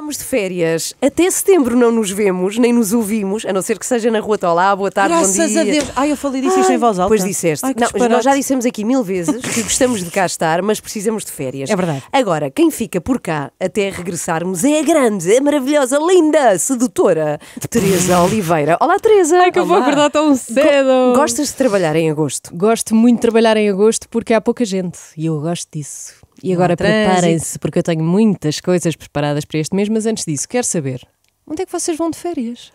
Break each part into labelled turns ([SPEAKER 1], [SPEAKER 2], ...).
[SPEAKER 1] Vamos de férias. Até setembro não nos vemos, nem nos ouvimos, a não ser que seja na Rua Tolá. Boa tarde, Graças bom dia. a Deus. Ai, eu falei disso isto em voz alta. Pois disseste. Ai, não, nós já dissemos aqui mil vezes que gostamos de cá estar, mas precisamos de férias. É verdade. Agora, quem fica por cá até regressarmos é a grande, é a maravilhosa, linda, sedutora Teresa Oliveira. Olá, Teresa. Ai, que eu vou acordar tão cedo. Gostas de trabalhar em agosto? Gosto muito de trabalhar em agosto porque há pouca
[SPEAKER 2] gente e eu gosto disso. E agora preparem-se, porque eu tenho muitas coisas preparadas para este
[SPEAKER 1] mês, mas antes disso, quero saber
[SPEAKER 2] onde é que vocês vão de férias?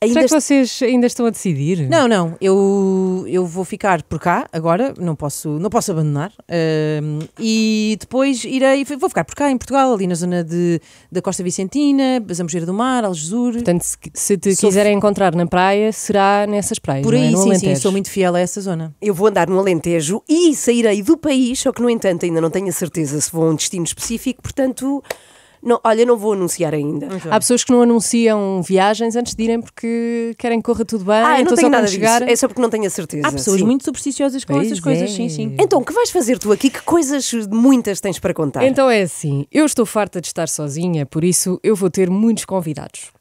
[SPEAKER 1] Ainda Será que vocês ainda estão a decidir? Não, não, eu, eu vou ficar por cá agora, não posso, não posso abandonar. Hum, e depois irei, vou ficar por cá em Portugal, ali na zona de, da Costa Vicentina, Zambujeira do Mar, Algesur. Portanto, se, se te sou quiserem f... encontrar na praia, será nessas praias. Por é? aí, é? no sim, Alentejo. sim, sou muito fiel a essa zona. Eu vou andar no Alentejo e sairei do país, só que, no entanto, ainda não tenho a certeza se vou a um destino específico, portanto não, olha, não vou anunciar ainda. Há pessoas que não anunciam viagens antes de irem porque querem que corra tudo bem. Ah, não então tenho nada chegar. Disso. É só porque não tenho a certeza. Há pessoas sim. muito supersticiosas com pois essas é. coisas, sim, é. sim. Então, o que vais fazer tu aqui? Que coisas muitas tens para contar? Então é assim, eu estou farta de estar sozinha, por
[SPEAKER 2] isso eu vou ter muitos convidados.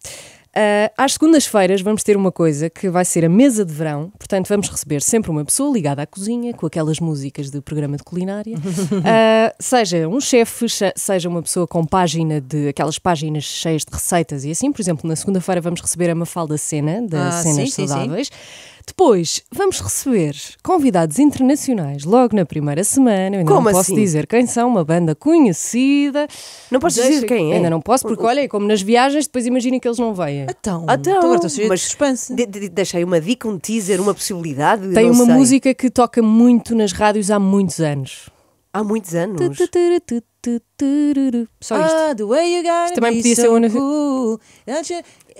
[SPEAKER 2] Uh, às segundas-feiras vamos ter uma coisa que vai ser a mesa de verão, portanto vamos receber sempre uma pessoa ligada à cozinha, com aquelas músicas do programa de culinária, uh, seja um chefe, seja uma pessoa com página de, aquelas páginas cheias de receitas e assim, por exemplo, na segunda-feira vamos receber a Mafalda Cena, da ah, Cenas sim, Saudáveis. Sim, sim. Depois, vamos receber convidados internacionais logo na primeira semana. Eu ainda como não posso assim? dizer quem são, uma banda conhecida. Não posso dizer quem é? Ainda não posso, porque
[SPEAKER 1] olha, é como nas viagens, depois imaginem que eles não vêm. Então, então, então agora estou mas suspense. De, de, deixei uma dica, um teaser, uma possibilidade. Tem uma sei. música
[SPEAKER 2] que toca muito nas rádios há muitos anos.
[SPEAKER 1] Há muitos anos. Só isto. Ah, the way you got isto também podia so ser uma... cool.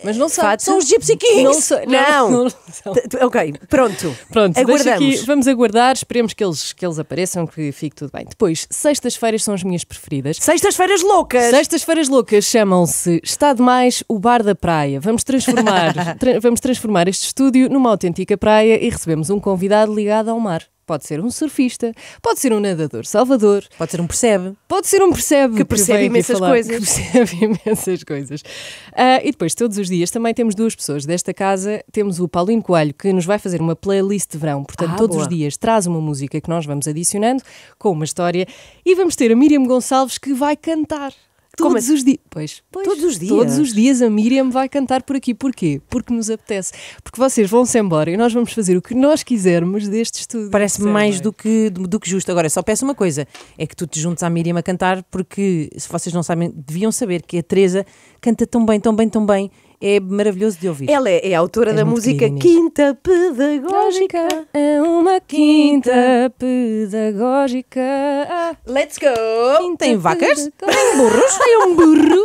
[SPEAKER 1] Mas não sabe. São os Gypsy Kings. Não, sou, não. não, não ok, pronto.
[SPEAKER 2] Pronto, aguardamos. Aqui, vamos aguardar, esperemos que eles, que eles apareçam, que fique tudo bem. Depois, sextas-feiras são as minhas preferidas. Sextas-feiras loucas! Sextas-feiras loucas chamam-se Está Demais o Bar da Praia. Vamos transformar, tra vamos transformar este estúdio numa autêntica praia e recebemos um convidado ligado ao mar. Pode ser um surfista, pode ser um nadador salvador, pode ser um percebe, pode você não percebe. Que percebe imensas falar, coisas. Que percebe imensas coisas. Uh, e depois, todos os dias, também temos duas pessoas desta casa. Temos o Paulinho Coelho, que nos vai fazer uma playlist de verão. Portanto, ah, todos boa. os dias traz uma música que nós vamos adicionando com uma história. E vamos ter a Miriam Gonçalves, que vai cantar. Todos é? os dias. Pois, pois, Todos os dias. Todos os dias a Miriam vai cantar por aqui. Porquê? Porque nos apetece. Porque vocês vão-se
[SPEAKER 1] embora e nós vamos fazer o que nós quisermos deste estudo. Parece-me mais do que, do que justo. Agora, só peço uma coisa: é que tu te juntes à Miriam a cantar, porque se vocês não sabem, deviam saber que a Teresa canta tão bem, tão bem, tão bem é maravilhoso de ouvir. Ela é, é autora é da música Quinta Pedagógica. É uma quinta pedagógica. Ah. Let's go! tem vacas, tem burros, tem um burro.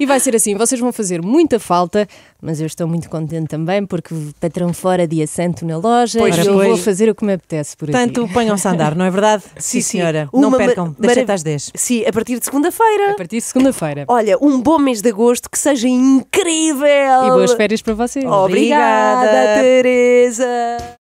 [SPEAKER 1] e
[SPEAKER 2] vai ser assim, vocês vão fazer muita falta, mas eu estou muito contente também porque patrão fora dia santo na loja pois, eu pois. vou fazer o que me apetece por Tanto aqui.
[SPEAKER 1] Tanto ponham-se a andar, não é verdade? sim, sim, senhora. Uma não percam, das 7 às 10. Sim, a partir de segunda-feira. A partir de segunda-feira. Olha, um bom mês de agosto, que seja incrível! E boas férias para vocês. Obrigada, Obrigada Teresa.